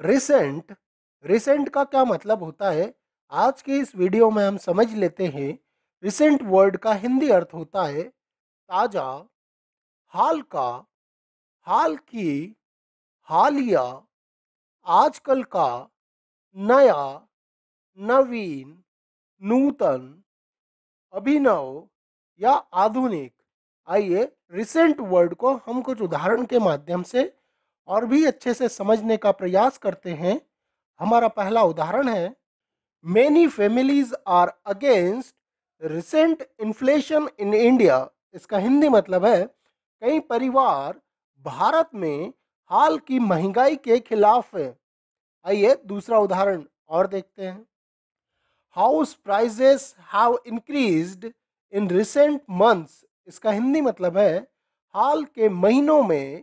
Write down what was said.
recent recent का क्या मतलब होता है आज के इस वीडियो में हम समझ लेते हैं रिसेंट वर्ड का हिंदी अर्थ होता है ताज़ा हाल का हाल की हालिया आजकल का नया नवीन नूतन अभिनव या आधुनिक आइए रिसेंट वर्ड को हम कुछ उदाहरण के माध्यम से और भी अच्छे से समझने का प्रयास करते हैं हमारा पहला उदाहरण है many families are against recent inflation in India इसका हिंदी मतलब है कई परिवार भारत में हाल की महंगाई के खिलाफ है आइए दूसरा उदाहरण और देखते हैं house prices have increased in recent months इसका हिंदी मतलब है हाल के महीनों में